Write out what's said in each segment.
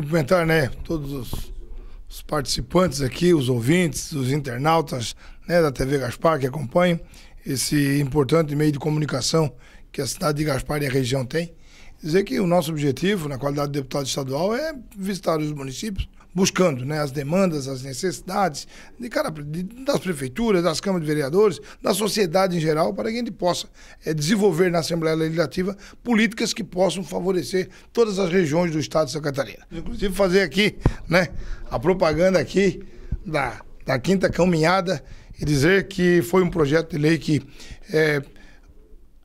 cumprimentar né, todos os, os, participantes aqui, os ouvintes, os internautas né, da TV Gaspar que acompanham esse importante meio de comunicação que a cidade de Gaspar e a região tem. Dizer que o nosso objetivo, na qualidade de deputado estadual, é visitar os municípios, buscando né, as demandas, as necessidades de de, das prefeituras, das câmaras de vereadores, da sociedade em geral, para que a gente possa é, desenvolver na Assembleia Legislativa políticas que possam favorecer todas as regiões do Estado de Santa Catarina. Inclusive fazer aqui né, a propaganda aqui da, da Quinta Caminhada e dizer que foi um projeto de lei que é,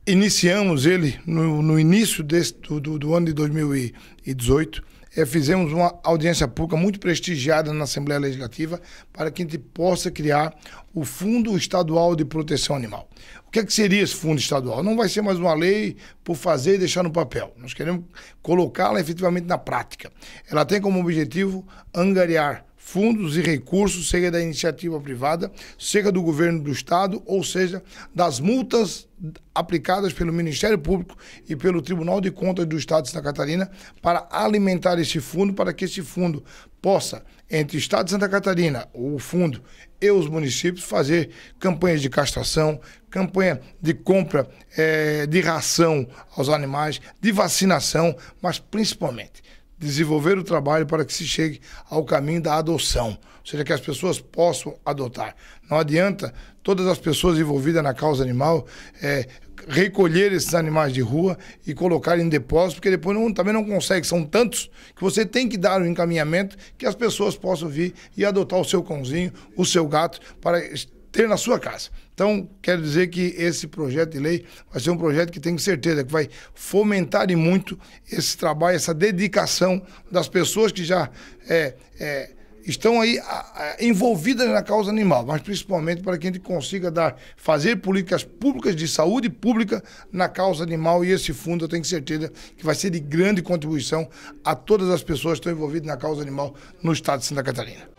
iniciamos ele no, no início desse, do, do, do ano de 2018 é, fizemos uma audiência pública muito prestigiada na Assembleia Legislativa para que a gente possa criar o Fundo Estadual de Proteção Animal. O que, é que seria esse fundo estadual? Não vai ser mais uma lei por fazer e deixar no papel. Nós queremos colocá-la efetivamente na prática. Ela tem como objetivo angariar fundos e recursos, seja da iniciativa privada, seja do governo do Estado, ou seja, das multas aplicadas pelo Ministério Público e pelo Tribunal de Contas do Estado de Santa Catarina para alimentar esse fundo, para que esse fundo possa, entre o Estado de Santa Catarina, o fundo e os municípios, fazer campanhas de castração, campanha de compra é, de ração aos animais, de vacinação, mas principalmente desenvolver o trabalho para que se chegue ao caminho da adoção, ou seja, que as pessoas possam adotar. Não adianta todas as pessoas envolvidas na causa animal é, recolher esses animais de rua e colocar em depósito, porque depois não, também não consegue, são tantos que você tem que dar um encaminhamento que as pessoas possam vir e adotar o seu cãozinho, o seu gato, para ter na sua casa. Então, quero dizer que esse projeto de lei vai ser um projeto que tenho certeza que vai fomentar e muito esse trabalho, essa dedicação das pessoas que já é, é, estão aí a, a, envolvidas na causa animal, mas principalmente para que a gente consiga dar, fazer políticas públicas de saúde pública na causa animal e esse fundo eu tenho certeza que vai ser de grande contribuição a todas as pessoas que estão envolvidas na causa animal no estado de Santa Catarina.